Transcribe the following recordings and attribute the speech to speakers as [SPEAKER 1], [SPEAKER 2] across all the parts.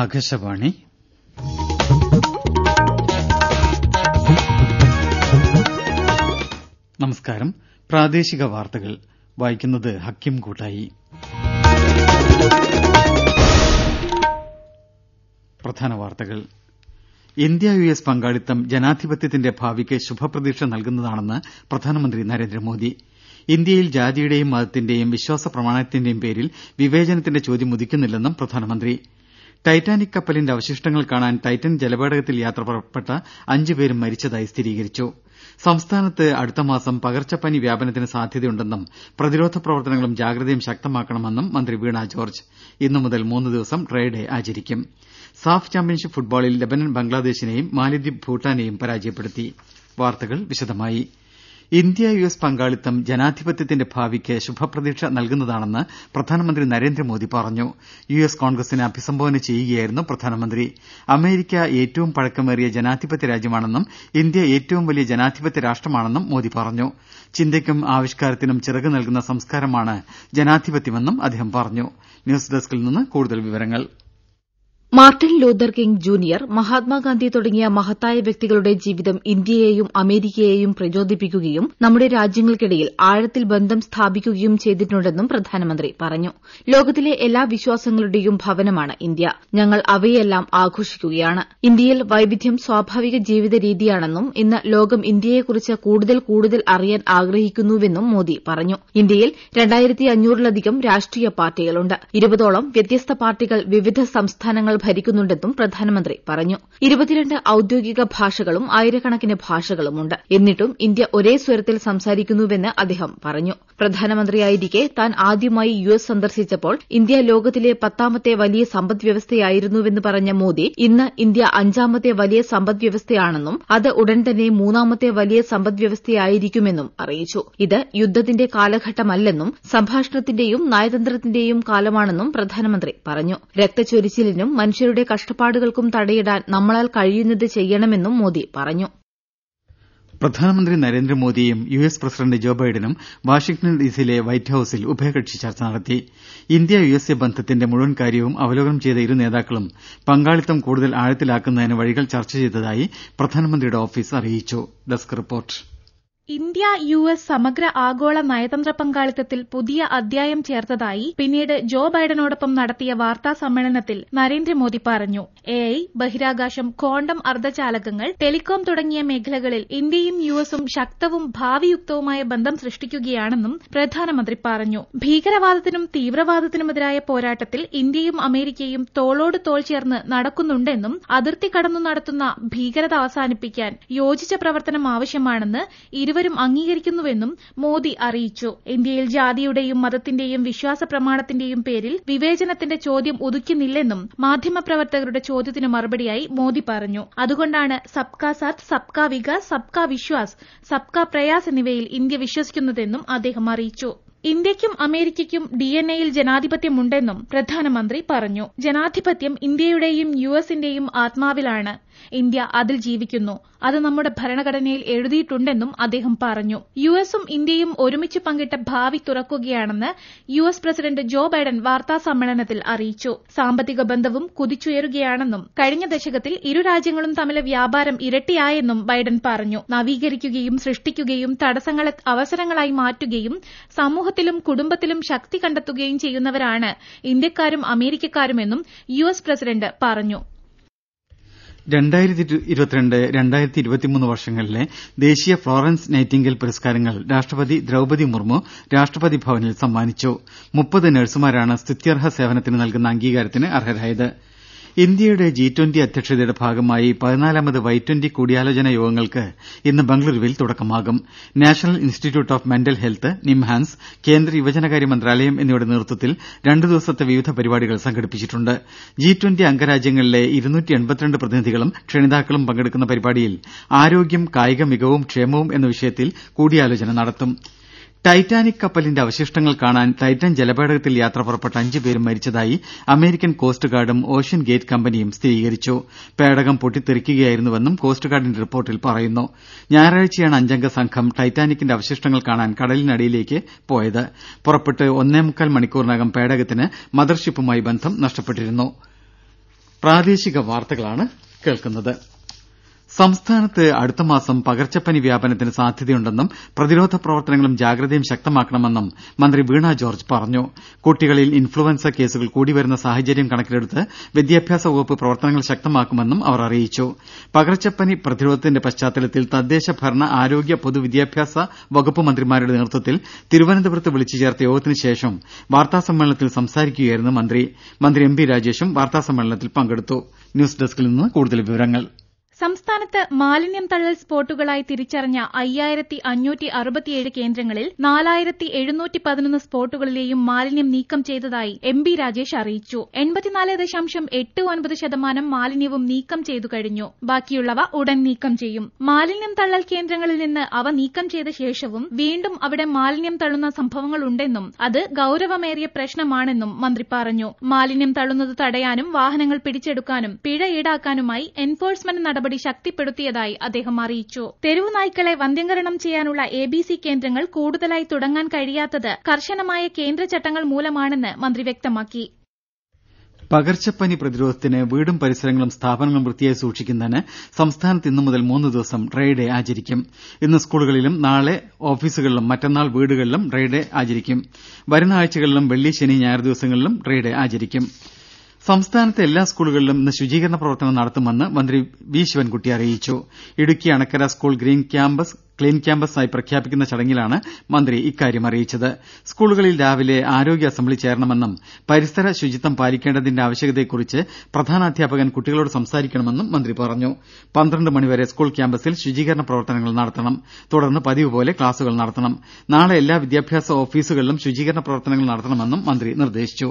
[SPEAKER 1] ആകാശവാണി നമസ്കാരം പ്രാദേശിക വാർത്തകൾ വായിക്കുന്നത് ഹക്കിം കൂട്ടായി പ്രധാന വാർത്തകൾ ഇന്ത്യ യു എസ് പങ്കാളിത്തം ജനാധിപത്യത്തിന്റെ ഭാവിക്ക് ശുഭപ്രതീക്ഷ നൽകുന്നതാണെന്ന് പ്രധാനമന്ത്രി നരേന്ദ്രമോദി ഇന്ത്യയിൽ ജാതിയുടെയും മതത്തിന്റെയും വിശ്വാസ പ്രമാണത്തിന്റെയും പേരിൽ വിവേചനത്തിന്റെ ചോദ്യം ഉദിക്കുന്നില്ലെന്നും പ്രധാനമന്ത്രി പറഞ്ഞു ടൈറ്റാനിക് കപ്പലിന്റെ അവശിഷ്ടങ്ങൾ കാണാൻ ടൈറ്റൻ ജലപേടകത്തിൽ യാത്ര പുറപ്പെട്ട അഞ്ച് മരിച്ചതായി സ്ഥിരീകരിച്ചു സംസ്ഥാനത്ത് അടുത്തമാസം പകർച്ചപ്പനി വ്യാപനത്തിന് സാധ്യതയുണ്ടെന്നും പ്രതിരോധ പ്രവർത്തനങ്ങളും ജാഗ്രതയും ശക്തമാക്കണമെന്നും മന്ത്രി വീണ ജോർജ്ജ് ഇന്നു മുതൽ മൂന്ന് ദിവസം ഡ്രൈഡേ ആചരിക്കും സാഫ് ചാമ്പ്യൻഷിപ്പ് ഫുട്ബോളിൽ ലബനൻ ബംഗ്ലാദേശിനെയും മാലിദ്വീപ് ഭൂട്ടാനെയും പരാജയപ്പെടുത്തി വാർത്തകൾ വിശദമായി ഇന്ത്യ യു എസ് പങ്കാളിത്തം ജനാധിപത്യത്തിന്റെ ഭാവിക്ക് ശുഭപ്രതീക്ഷ നൽകുന്നതാണെന്ന് പ്രധാനമന്ത്രി നരേന്ദ്രമോദി പറഞ്ഞു യു എസ് കോൺഗ്രസിനെ അഭിസംബോധന ചെയ്യുകയായിരുന്നു പ്രധാനമന്ത്രി അമേരിക്ക ഏറ്റവും പഴക്കമേറിയ ജനാധിപത്യ രാജ്യമാണെന്നും ഇന്ത്യ ഏറ്റവും വലിയ ജനാധിപത്യ രാഷ്ട്രമാണെന്നും മോദി പറഞ്ഞു ചിന്തയ്ക്കും ആവിഷ്കാരത്തിനും ചിറക് നൽകുന്ന സംസ്കാരമാണ് ജനാധിപത്യമെന്നും അദ്ദേഹം പറഞ്ഞു ന്യൂസ് ഡെസ്കിൽ നിന്ന് കൂടുതൽ വിവരങ്ങൾ
[SPEAKER 2] Martin Luther King junior Mahatma Gandhi തുടങ്ങിയ മഹത്തായ വ്യക്തികളുടെ ജീവിതം ഇന്ത്യയെയും അമേരിക്കയെയും പ്രചോദിപ്പിക്കുകയും നമ്മുടെ രാജ്യങ്ങൾക്കിടയിൽ ആഴത്തിൽ ബന്ധം സ്ഥാപിക്കുകയും ചെയ്തിട്ടുണ്ടെന്നും പ്രധാനമന്ത്രി പറഞ്ഞു ലോകത്തിലെ എല്ലാ വിശ്വാസങ്ങളുടെയും ഭവനമാണ് ഇന്ത്യ ഞങ്ങൾ അവയെല്ലാം ആഘോഷിക്കുകയാണ് ഇന്ത്യയിൽ വൈവിധ്യം സ്വാഭാവിക ജീവിത രീതിയാണെന്നും ഇന്ന് ലോകം ഇന്ത്യയെക്കുറിച്ച് കൂടുതൽ കൂടുതൽ അറിയാൻ ആഗ്രഹിക്കുന്നുവെന്നും മോദി പറഞ്ഞു ഇന്ത്യയിൽ രണ്ടായിരത്തി അഞ്ഞൂറിലധികം രാഷ്ട്രീയ പാർട്ടികളുണ്ട് ഇരുപതോളം വ്യത്യസ്ത പാർട്ടികൾ വിവിധ സംസ്ഥാനങ്ങൾ ഭരിക്കുന്നുണ്ടെന്നും പ്രധാനമന്ത്രി പറഞ്ഞു ഔദ്യോഗിക ഭാഷകളും ആയിരക്കണക്കിന് ഭാഷകളുമുണ്ട് എന്നിട്ടും ഇന്ത്യ ഒരേ സ്വരത്തിൽ സംസാരിക്കുന്നുവെന്ന് അദ്ദേഹം പറഞ്ഞു പ്രധാനമന്ത്രിയായിരിക്കെ താൻ ആദ്യമായി യുഎസ് സന്ദർശിച്ചപ്പോൾ ഇന്ത്യ ലോകത്തിലെ പത്താമത്തെ വലിയ സമ്പദ് വ്യവസ്ഥയായിരുന്നുവെന്ന് പറഞ്ഞ മോദി ഇന്ന് ഇന്ത്യ അഞ്ചാമത്തെ വലിയ സമ്പദ് വ്യവസ്ഥയാണെന്നും അത് ഉടൻ തന്നെ മൂന്നാമത്തെ വലിയ സമ്പദ് വ്യവസ്ഥയായിരിക്കുമെന്നും അറിയിച്ചു ഇത് യുദ്ധത്തിന്റെ കാലഘട്ടമല്ലെന്നും സംഭാഷണത്തിന്റെയും നയതന്ത്രത്തിന്റെയും കാലമാണെന്നും പ്രധാനമന്ത്രി പറഞ്ഞു രക്തച്ചൊരിച്ചിലിനും മനുഷ്യരുടെ കഷ്ടപ്പാടുകൾക്കും തടയിടാൻ നമ്മളാൽ കഴിയുന്നത് ചെയ്യണമെന്നും മോദി
[SPEAKER 1] പറഞ്ഞു പ്രധാനമന്ത്രി നരേന്ദ്രമോദിയും യു എസ് പ്രസിഡന്റ് ജോ ബൈഡനും വാഷിംഗ്ടൺ ഡിസിയിലെ വൈറ്റ് ഹൌസിൽ ഉഭയകക്ഷി ചർച്ച നടത്തി ഇന്ത്യ യു എസ് എ ബന്ധത്തിന്റെ മുഴുവൻ കാര്യവും അവലോകനം ചെയ്ത ഇരു നേതാക്കളും പങ്കാളിത്തം കൂടുതൽ ആഴത്തിലാക്കുന്നതിന് വഴികൾ ചർച്ച ചെയ്തതായി പ്രധാനമന്ത്രിയുടെ ഓഫീസ് അറിയിച്ചു
[SPEAKER 3] ഇന്ത്യ യു എസ് സമഗ്ര ആഗോള നയതന്ത്ര പങ്കാളിത്തത്തിൽ പുതിയ അധ്യായം ചേർത്തതായി പിന്നീട് ജോ ബൈഡനോടൊപ്പം നടത്തിയ വാർത്താ സമ്മേളനത്തിൽ നരേന്ദ്രമോദി പറഞ്ഞു എ ഐ ബഹിരാകാശം ക്വാണ്ടം അർദ്ധചാലകങ്ങൾ ടെലികോം തുടങ്ങിയ മേഖലകളിൽ ഇന്ത്യയും യു എസും ശക്തവും ഭാവിയുക്തവുമായ ബന്ധം സൃഷ്ടിക്കുകയാണെന്നും പ്രധാനമന്ത്രി പറഞ്ഞു ഭീകരവാദത്തിനും തീവ്രവാദത്തിനുമെതിരായ പോരാട്ടത്തിൽ ഇന്ത്യയും അമേരിക്കയും തോളോട് തോൾ ചേർന്ന് നടക്കുന്നുണ്ടെന്നും അതിർത്തി കടന്നു നടത്തുന്ന ഭീകരത അവസാനിപ്പിക്കാൻ യോജിച്ച പ്രവർത്തനം ആവശ്യമാണെന്ന് ഇരു ഇരുവരും അംഗീകരിക്കുന്നുവെന്നും മോദി അറിയിച്ചു ഇന്ത്യയിൽ ജാതിയുടെയും മതത്തിന്റെയും വിശ്വാസ പ്രമാണത്തിന്റെയും പേരിൽ വിവേചനത്തിന്റെ ചോദ്യം ഉദിക്കുന്നില്ലെന്നും മാധ്യമപ്രവർത്തകരുടെ ചോദ്യത്തിന് മറുപടിയായി മോദി പറഞ്ഞു അതുകൊണ്ടാണ് സബ്കാ സാത്ത് സബ്കാ വികാസ് സബ്കാ വിശ്വാസ് സബ്കാ പ്രയാസ് എന്നിവയിൽ ഇന്ത്യ വിശ്വസിക്കുന്നതെന്നും അദ്ദേഹം അറിയിച്ചു ഇന്ത്യയ്ക്കും അമേരിക്കയ്ക്കും ഡിഎൻഎയിൽ ജനാധിപത്യമുണ്ടെന്നും പ്രധാനമന്ത്രി പറഞ്ഞു ജനാധിപത്യം ഇന്ത്യയുടെയും എസിന്റെയും ആത്മാവിലാണ് ഇന്ത്യ അതിൽ ജീവിക്കുന്നു അത് നമ്മുടെ ഭരണഘടനയിൽ എഴുതിയിട്ടുണ്ടെന്നും അദ്ദേഹം പറഞ്ഞു എസും ഇന്ത്യയും ഒരുമിച്ച് പങ്കിട്ട ഭാവി തുറക്കുകയാണെന്ന് യുഎസ് പ്രസിഡന്റ് ജോ ബൈഡൻ വാർത്താ സമ്മേളനത്തിൽ അറിയിച്ചു സാമ്പത്തിക ബന്ധവും കുതിച്ചുയരുകയാണെന്നും കഴിഞ്ഞ ദശകത്തിൽ ഇരു രാജ്യങ്ങളും തമ്മിലെ വ്യാപാരം ഇരട്ടിയായെന്നും ബൈഡൻ പറഞ്ഞു നവീകരിക്കുകയും സൃഷ്ടിക്കുകയും തടസ്സങ്ങളെ അവസരങ്ങളായി മാറ്റുകയും സമൂഹ സമൂഹത്തിലും കുടുംബത്തിലും ശക്തി കണ്ടെത്തുകയും ചെയ്യുന്നവരാണ് ഇന്ത്യക്കാരും അമേരിക്കക്കാരുമെന്നും യു എസ് പ്രസിഡന്റ് പറഞ്ഞു
[SPEAKER 1] വർഷങ്ങളിലെ ദേശീയ ഫ്ളോറൻസ് നൈറ്റിംഗൽ പുരസ്കാരങ്ങൾ രാഷ്ട്രപതി ദ്രൌപതി മുർമു രാഷ്ട്രപതി ഭവനിൽ സമ്മാനിച്ചു മുപ്പത് നഴ്സുമാരാണ് സ്തുത്യർഹ സേവനത്തിന് നൽകുന്ന അംഗീകാരത്തിന് അർഹരായത് ഇന്ത്യയുടെ ജി ട്വന്റി അധ്യക്ഷതയുടെ ഭാഗമായി പതിനാലാമത് വൈ ട്വന്റി കൂടിയാലോചന യോഗങ്ങൾക്ക് ഇന്ന് ബംഗളുരുവിൽ തുടക്കമാകും National Institute of Mental Health NIMHANS കേന്ദ്ര യുവജനകാര്യ മന്ത്രാലയം എന്നിവയുടെ നേതൃത്വത്തിൽ രണ്ടു ദിവസത്തെ വിവിധ പരിപാടികൾ സംഘടിപ്പിച്ചിട്ടുണ്ട് ജി ട്വന്റി അംഗരാജ്യങ്ങളിലെ പ്രതിനിധികളും ക്ഷണിതാക്കളും പങ്കെടുക്കുന്ന പരിപാടിയിൽ ആരോഗ്യം കായിക മികവും ക്ഷേമവും എന്ന വിഷയത്തിൽ കൂടിയാലോചന നടത്തും ടൈറ്റാനിക് കപ്പലിന്റെ അവശിഷ്ടങ്ങൾ കാണാൻ ടൈറ്റൻ ജലപേടകത്തിൽ യാത്ര പുറപ്പെട്ട അഞ്ച് പേരും മരിച്ചതായി അമേരിക്കൻ കോസ്റ്റ് ഗാർഡും ഓഷ്യൻ ഗേറ്റ് കമ്പനിയും സ്ഥിരീകരിച്ചു പേടകം പൊട്ടിത്തെറിക്കുകയായിരുന്നുവെന്നും കോസ്റ്റ് ഗാർഡിന്റെ റിപ്പോർട്ടിൽ പറയുന്നു ഞായറാഴ്ചയാണ് അഞ്ചംഗ സംഘം ടൈറ്റാനിക്കിന്റെ അവശിഷ്ടങ്ങൾ കാണാൻ കടലിനടിയിലേക്ക് പോയത് പുറപ്പെട്ട് ഒന്നേമുക്കാൽ മണിക്കൂറിനകം പേടകത്തിന് മദർഷിപ്പുമായി ബന്ധം നഷ്ടപ്പെട്ടിരുന്നു ദേദ സംസ്ഥാനത്ത് അടുത്തമാസം പകർച്ചപ്പനി വ്യാപനത്തിന് സാധ്യതയുണ്ടെന്നും പ്രതിരോധ പ്രവർത്തനങ്ങളും ജാഗ്രതയും ശക്തമാക്കണമെന്നും മന്ത്രി വീണ ജോർജ്ജ് പറഞ്ഞു കുട്ടികളിൽ ഇൻഫ്ലുവൻസ കേസുകൾ കൂടി വരുന്ന സാഹചര്യം കണക്കിലെടുത്ത് വിദ്യാഭ്യാസ വകുപ്പ് പ്രവർത്തനങ്ങൾ ശക്തമാക്കുമെന്നും അവർ അറിയിച്ചു പകർച്ചപ്പനി പ്രതിരോധത്തിന്റെ പശ്ചാത്തലത്തിൽ തദ്ദേശ ഭരണ ആരോഗ്യ പൊതുവിദ്യാഭ്യാസ വകുപ്പ് മന്ത്രിമാരുടെ നേതൃത്വത്തിൽ തിരുവനന്തപുരത്ത് വിളിച്ചു ചേർത്ത യോഗത്തിന് ശേഷം വാർത്താസമ്മേളനത്തിൽ സംസാരിക്കുകയായിരുന്നു മന്ത്രി മന്ത്രി എം പി രാജേഷും വാർത്താസമ്മേളനത്തിൽ പങ്കെടുത്തു ന്യൂസ് ഡെസ്കിൽ നിന്ന് കൂടുതൽ വിവരങ്ങൾ
[SPEAKER 3] സംസ്ഥാനത്ത് മാലിന്യം തള്ളൽ സ്പോട്ടുകളായി തിരിച്ചറിഞ്ഞ കേന്ദ്രങ്ങളിൽ സ്പോട്ടുകളിലെയും മാലിന്യം നീക്കം ചെയ്തതായി എം ബി രാജേഷ് അറിയിച്ചു ശതമാനം മാലിന്യവും നീക്കം ചെയ്തു കഴിഞ്ഞു ബാക്കിയുള്ളവ ഉടൻ നീക്കം ചെയ്യും മാലിന്യം തള്ളൽ കേന്ദ്രങ്ങളിൽ നിന്ന് അവ നീക്കം ചെയ്ത ശേഷവും വീണ്ടും അവിടെ മാലിന്യം തള്ളുന്ന സംഭവങ്ങളുണ്ടെന്നും അത് ഗൌരവമേറിയ പ്രശ്നമാണെന്നും മന്ത്രി പറഞ്ഞു മാലിന്യം തള്ളുന്നത് തടയാനും വാഹനങ്ങൾ പിടിച്ചെടുക്കാനും പിഴ ഈടാക്കാനുമായി എൻഫോഴ്സ്മെന്റ് നടപടി നടപടി ശക്തിപ്പെടുത്തിയതായി അദ്ദേഹം അറിയിച്ചു തെരുവു നായ്ക്കളെ വന്ധ്യംകരണം ചെയ്യാനുള്ള എ ബി സി കേന്ദ്രങ്ങൾ കൂടുതലായി തുടങ്ങാൻ കഴിയാത്തത് കർശനമായ കേന്ദ്ര ചട്ടങ്ങൾ മൂലമാണെന്ന് മന്ത്രി വ്യക്തമാക്കി
[SPEAKER 1] പകർച്ചപ്പനി പ്രതിരോധത്തിന് വീടും പരിസരങ്ങളും സ്ഥാപനങ്ങളും വൃത്തിയായി സൂക്ഷിക്കുന്നതിന് സംസ്ഥാനത്ത് ഇന്നു മുതൽ മൂന്ന് ദിവസം റെയ്ഡേ ആചരിക്കും ഇന്ന് സ്കൂളുകളിലും നാളെ ഓഫീസുകളിലും മറ്റന്നാൾ വീടുകളിലും റെയ്ഡേ ആചരിക്കും വരുന്ന ആഴ്ചകളിലും വെള്ളി ശനി ഞായർ ദിവസങ്ങളിലും റെയ്ഡേ ആചരിക്കും ദേദ സംസ്ഥാനത്തെ എല്ലാ സ്കൂളുകളിലും ഇന്ന് ശുചീകരണ പ്രവർത്തനം നടത്തുമെന്ന് മന്ത്രി വി ശിവൻകുട്ടി അറിയിച്ചു Idukki Anakkara school clean campus ആയി പ്രഖ്യാപിക്കുന്ന ചടങ്ങിലാണ് മന്ത്രി ഇക്കാര്യം അറിയിച്ചത് സ്കൂളുകളിൽ രാവിലെ ആരോഗ്യ അസംബ്ലി ചേരണമെന്നും പരിസര ശുചിത്വം പാലിക്കേണ്ടതിന്റെ ആവശ്യകതയെക്കുറിച്ച് പ്രധാനാധ്യാപകൻ കുട്ടികളോട് സംസാരിക്കണമെന്നും മന്ത്രി പറഞ്ഞു പന്ത്രണ്ട് മണിവരെ സ്കൂൾ ക്യാമ്പസിൽ ശുചീകരണ പ്രവർത്തനങ്ങൾ നടത്തണം തുടർന്ന് പതിവുപോലെ ക്ലാസുകൾ നടത്തണം നാളെ എല്ലാ വിദ്യാഭ്യാസ ഓഫീസുകളിലും ശുചീകരണ പ്രവർത്തനങ്ങൾ നടത്തണമെന്നും മന്ത്രി നിർദ്ദേശിച്ചു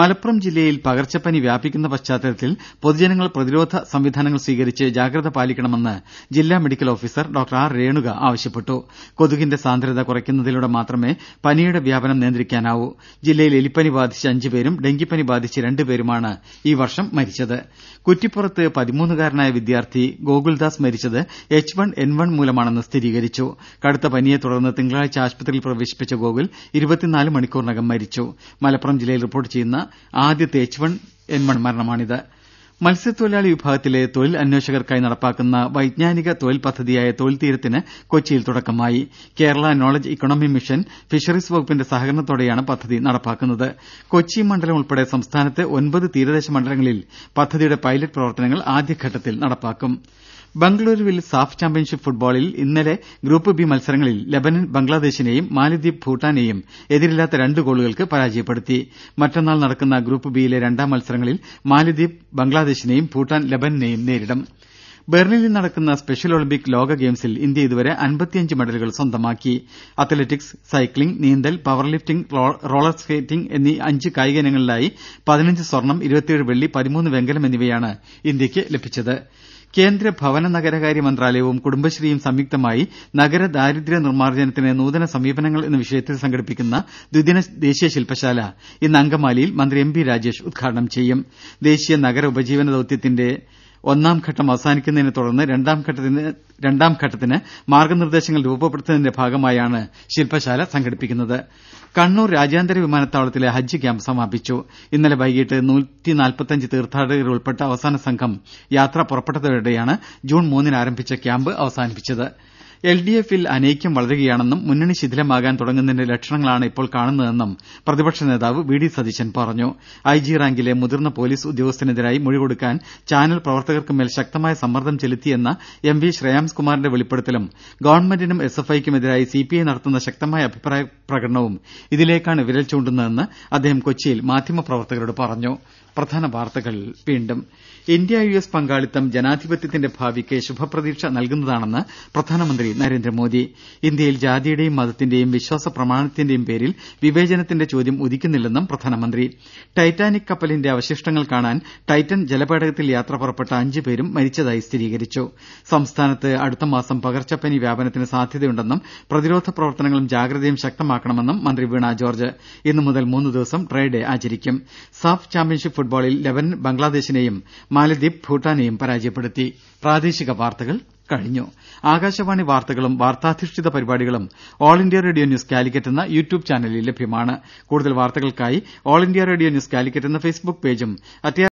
[SPEAKER 1] മലപ്പുറം ജില്ലയിൽ പകർച്ചപ്പനി വ്യാപിക്കുന്ന പശ്ചാത്തലത്തിൽ പൊതുജനങ്ങൾ പ്രതിരോധ സംവിധാനങ്ങൾ സ്വീകരിച്ച് ജാഗ്രത പാലിക്കണമെന്ന് ജില്ലാ medical officer doctor R Renuka ആവശ്യപ്പെട്ടു കൊതുകിന്റെ സാന്ദ്രത കുറയ്ക്കുന്നതിലൂടെ മാത്രമേ പനിയുടെ വ്യാപനം നിയന്ത്രിക്കാനാവൂ ജില്ലയിൽ എലിപ്പനി ബാധിച്ച് അഞ്ച് പേരും ഡെങ്കിപ്പനി ബാധിച്ച് രണ്ട് പേരുമാണ് ഈ വർഷം മരിച്ചത് കുറ്റിപ്പുറത്ത് പതിമൂന്നുകാരനായ വിദ്യാർത്ഥി ഗോകുൽദാസ് മരിച്ചത് എച്ച് വൺ എൻ വൺ മൂലമാണെന്ന് സ്ഥിരീകരിച്ചു കടുത്ത പനിയെ തുടർന്ന് തിങ്കളാഴ്ച ആശുപത്രിയിൽ പ്രവേശിപ്പിച്ച ഗോകുൽ ഇരുപത്തിനാല് മണിക്കൂറിനകം മരിച്ചു മലപ്പുറം ജില്ലയിൽ റിപ്പോർട്ട് ചെയ്യുന്ന ആദ്യത്തെ എച്ച് വൺ വൺ മരണമാണിത് മത്സ്യത്തൊഴിലാളി വിഭാഗത്തിലെ തൊഴിൽ അന്വേഷകർക്കായി നടപ്പാക്കുന്ന വൈജ്ഞാനിക തൊഴിൽ പദ്ധതിയായ തീരത്തിന് കൊച്ചിയിൽ തുടക്കമായി Kerala knowledge economy mission fisheries വകുപ്പിന്റെ സഹകരണത്തോടെയാണ് പദ്ധതി നടപ്പാക്കുന്നത് കൊച്ചി മണ്ഡലം ഉൾപ്പെടെ സംസ്ഥാനത്തെ ഒൻപത് തീരദേശ മണ്ഡലങ്ങളിൽ പദ്ധതിയുടെ പൈലറ്റ് പ്രവർത്തനങ്ങൾ ആദ്യഘട്ടത്തിൽ നടപ്പാക്കും ബംഗളൂരുവിൽ സാഫ് ചാമ്പ്യൻഷിപ്പ് ഫുട്ബോളിൽ ഇന്നലെ ഗ്രൂപ്പ് ബി മത്സരങ്ങളിൽ ലബനൻ ബംഗ്ലാദേശിനെയും മാലദ്വീപ് ഭൂട്ടാനെയും എതിരില്ലാത്ത രണ്ട് ഗോളുകൾക്ക് പരാജയപ്പെടുത്തി മറ്റന്നാൾ നടക്കുന്ന ഗ്രൂപ്പ് ബിയിലെ രണ്ടാം മത്സരങ്ങളിൽ മാലദ്വീപ് ബംഗ്ലാദേശിനെയും ഭൂട്ടാൻ ലബനനെയും നേരിടും ബെർലിനിൽ നടക്കുന്ന സ്പെഷ്യൽ ഒളിമ്പിക് ലോക ഗെയിംസിൽ ഇന്ത്യ ഇതുവരെ അൻപത്തിയഞ്ച് മെഡലുകൾ സ്വന്തമാക്കി അത്ലറ്റിക്സ് സൈക്ലിംഗ് നീന്തൽ പവർലിഫ്റ്റിംഗ് റോളർ സ്കേറ്റിംഗ് എന്നീ അഞ്ച് കായിക ഇനങ്ങളിലായി പതിനഞ്ച് സ്വർണ്ണം ഇരുപത്തിയേഴ് വെള്ളി പതിമൂന്ന് വെങ്കലം എന്നിവയാണ് ഇന്ത്യക്ക് ലഭിച്ചത് ദേദ കേന്ദ്ര ഭവന നഗരകാര്യ മന്ത്രാലയവും കുടുംബശ്രീയും സംയുക്തമായി നഗര ദാരിദ്ര്യ നിർമ്മാർജ്ജനത്തിന് നൂതന സമീപനങ്ങൾ എന്ന വിഷയത്തിൽ സംഘടിപ്പിക്കുന്ന ദ്വിദിന ദേശീയ ശില്പശാല ഇന്ന് അങ്കമാലിയിൽ മന്ത്രി എം വി രാജേഷ് ഉദ്ഘാടനം ചെയ്യും ദേശീയ നഗര ഉപജീവന ദൌത്യത്തിന്റെ ഒന്നാംഘട്ടം അവസാനിക്കുന്നതിനെ തുടർന്ന് രണ്ടാംഘട്ടത്തിന് മാർഗനിർദേശങ്ങൾ രൂപപ്പെടുത്തുന്നതിന്റെ ഭാഗമായാണ് ശിൽപശാല സംഘടിപ്പിക്കുന്നത് കണ്ണൂർ രാജ്യാന്തര വിമാനത്താവളത്തിലെ ഹജ്ജ് ക്യാമ്പ് സമാപിച്ചു ഇന്നലെ വൈകീട്ട് തീർത്ഥാടകർ ഉൾപ്പെട്ട അവസാന സംഘം യാത്ര പുറപ്പെട്ടതോടെയാണ് ജൂൺ മൂന്നിന് ആരംഭിച്ച ക്യാമ്പ് അവസാനിപ്പിച്ചത് എൽ ഡി എഫിൽ അനൈക്യം വളരുകയാണെന്നും മുന്നണി ശിഥിലമാകാൻ തുടങ്ങുന്നതിന്റെ ലക്ഷണങ്ങളാണ് ഇപ്പോൾ കാണുന്നതെന്നും പ്രതിപക്ഷ നേതാവ് വി ഡി സതീശൻ പറഞ്ഞു ഐ ജി റാങ്കിലെ മുതിർന്ന പൊലീസ് ഉദ്യോഗസ്ഥനെതിരായി മൊഴി കൊടുക്കാൻ ചാനൽ പ്രവർത്തകർക്കുമേൽ ശക്തമായ സമ്മർദ്ദം ചെലുത്തിയെന്ന എം വി കുമാറിന്റെ വെളിപ്പെടുത്തലും ഗവൺമെന്റിനും എസ് എഫ് ഐക്കുമെതിരായി സി പി ഐ നടത്തുന്ന ശക്തമായ അഭിപ്രായ പ്രകടനവും ഇതിലേക്കാണ് വിരൽ ചൂണ്ടുന്നതെന്ന് അദ്ദേഹം കൊച്ചിയിൽ മാധ്യമപ്രവർത്തകരോട് പറഞ്ഞു പ്രധാന വാർത്തകൾ വീണ്ടും ഇന്ത്യ യു എസ് പങ്കാളിത്തം ജനാധിപത്യത്തിന്റെ ഭാവിക്ക് ശുഭപ്രതീക്ഷ നൽകുന്നതാണെന്ന് പ്രധാനമന്ത്രി നരേന്ദ്രമോദി ഇന്ത്യയിൽ ജാതിയുടെയും മതത്തിന്റെയും വിശ്വാസ പ്രമാണത്തിന്റെയും പേരിൽ വിവേചനത്തിന്റെ ചോദ്യം ഉദിക്കുന്നില്ലെന്നും പ്രധാനമന്ത്രി ടൈറ്റാനിക് കപ്പലിന്റെ അവശിഷ്ടങ്ങൾ കാണാൻ ടൈറ്റൻ ജലപേടകത്തിൽ യാത്ര പുറപ്പെട്ട അഞ്ച് പേരും മരിച്ചതായി സ്ഥിരീകരിച്ചു സംസ്ഥാനത്ത് അടുത്തമാസം പകർച്ചപ്പനി വ്യാപനത്തിന് സാധ്യതയുണ്ടെന്നും പ്രതിരോധ പ്രവർത്തനങ്ങളും ജാഗ്രതയും ശക്തമാക്കണമെന്നും മന്ത്രി വീണ ജോർജ്ജ് ഇന്നു മുതൽ മൂന്നു ദിവസം ഡ്രൈഡേ ആചരിക്കും സാഫ് ചാമ്പ്യൻഷിപ്പ് ഫുട്ബോളിൽ ലെബനൻ ബംഗ്ലാദേശിനെയും മാലദ്വീപ് ഭൂട്ടാനെയും പരാജയപ്പെടുത്തി പ്രാദേശിക വാർത്തകൾ കഴിഞ്ഞു ആകാശവാണി വാർത്തകളും വാർത്താധിഷ്ഠിത പരിപാടികളും All India Radio News Calicut എന്ന യൂട്യൂബ് ചാനലിൽ ലഭ്യമാണ് കൂടുതൽ വാർത്തകൾക്കായി All India Radio News Calicut എന്ന ഫേസ്ബുക്ക് പേജും അറ്റ്